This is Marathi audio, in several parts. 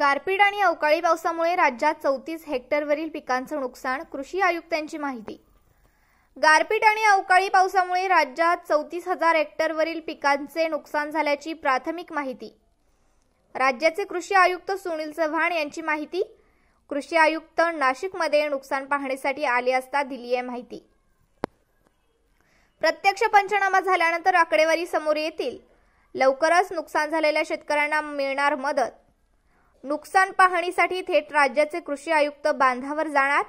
गारपीट आणि अवकाळी पावसामुळे राज्यात चौतीस हेक्टरवरील पिकांचं नुकसान कृषी आयुक्तांची माहिती गारपीट आणि अवकाळी पावसामुळे राज्यात चौतीस हजार हेक्टरवरील पिकांचे नुकसान झाल्याची प्राथमिक माहिती राज्याचे कृषी आयुक्त सुनील चव्हाण यांची माहिती कृषी आयुक्त नाशिकमध्ये नुकसान पाहण्यासाठी आले असता दिली आहे माहिती प्रत्यक्ष पंचनामा झाल्यानंतर आकडेवारी समोर येतील लवकरच नुकसान झालेल्या शेतकऱ्यांना मिळणार मदत नुकसान पाहणीसाठी थेट राज्याचे कृषी आयुक्त बांधावर जाणार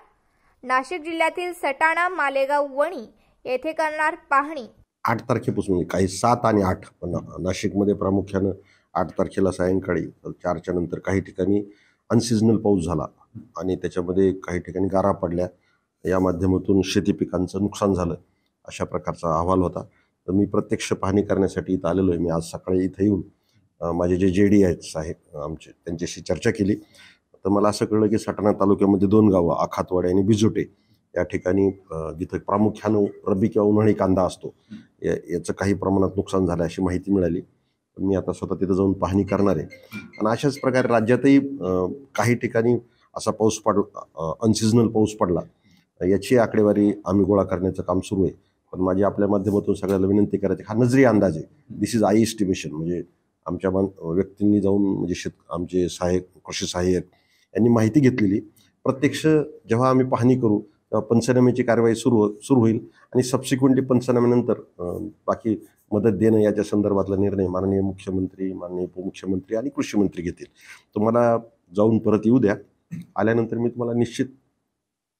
नाशिक जिल्ह्यातील सटाणा मालेगाव वणी येथे करणार पाहणी आठ तारखेपासून काही सात आणि आठ नाशिकमध्ये प्रामुख्यानं आठ तारखेला सायंकाळी चारच्या नंतर काही ठिकाणी अनसिजनल पाऊस झाला आणि त्याच्यामध्ये काही ठिकाणी गारा पडल्या या माध्यमातून शेती पिकांचं नुकसान झालं अशा प्रकारचा अहवाल होता तर मी प्रत्यक्ष पाहणी करण्यासाठी इथं आलेलो आहे मी आज सकाळी इथं येऊन माझे जे जे डी आहेत साहेब आमचे त्यांच्याशी चर्चा केली तर मला असं कळलं की सटाणा तालुक्यामध्ये दोन गावं आखातवाडे आणि बिजोटे या ठिकाणी जिथं प्रामुख्यानं रब्बी किंवा उन्हाळी कांदा असतो या याचं काही प्रमाणात नुकसान झालं अशी माहिती मिळाली मी आता स्वतः तिथं जाऊन पाहणी करणार आहे आणि अशाच प्रकारे राज्यातही काही ठिकाणी असा पाऊस पडला अनसिजनल पाऊस पडला याची आकडेवारी आम्ही गोळा करण्याचं काम सुरू आहे पण माझी आपल्या माध्यमातून सगळ्याला विनंती करायची हा नजरी अंदाज आहे दिस इज आय एस्टिमेशन म्हणजे आमच्या मान व्यक्तींनी जाऊन म्हणजे शेत आमचे सहाय्यक कृषी सहाय्यक यांनी माहिती घेतलेली प्रत्यक्ष जेव्हा आम्ही पाहणी करू तेव्हा पंचनाम्याची कारवाई सुरू सुरू होईल आणि सबसिक्वेंटली पंचनाम्यानंतर बाकी मदत देणं याच्या संदर्भातला निर्णय माननीय मुख्यमंत्री माननीय उपमुख्यमंत्री आणि कृषी मंत्री घेतील तुम्हाला जाऊन परत येऊ द्या आल्यानंतर मी तुम्हाला निश्चित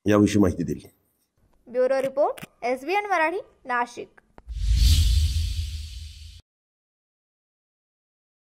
याविषयी माहिती दिली bureau report S B N Marathi Nashik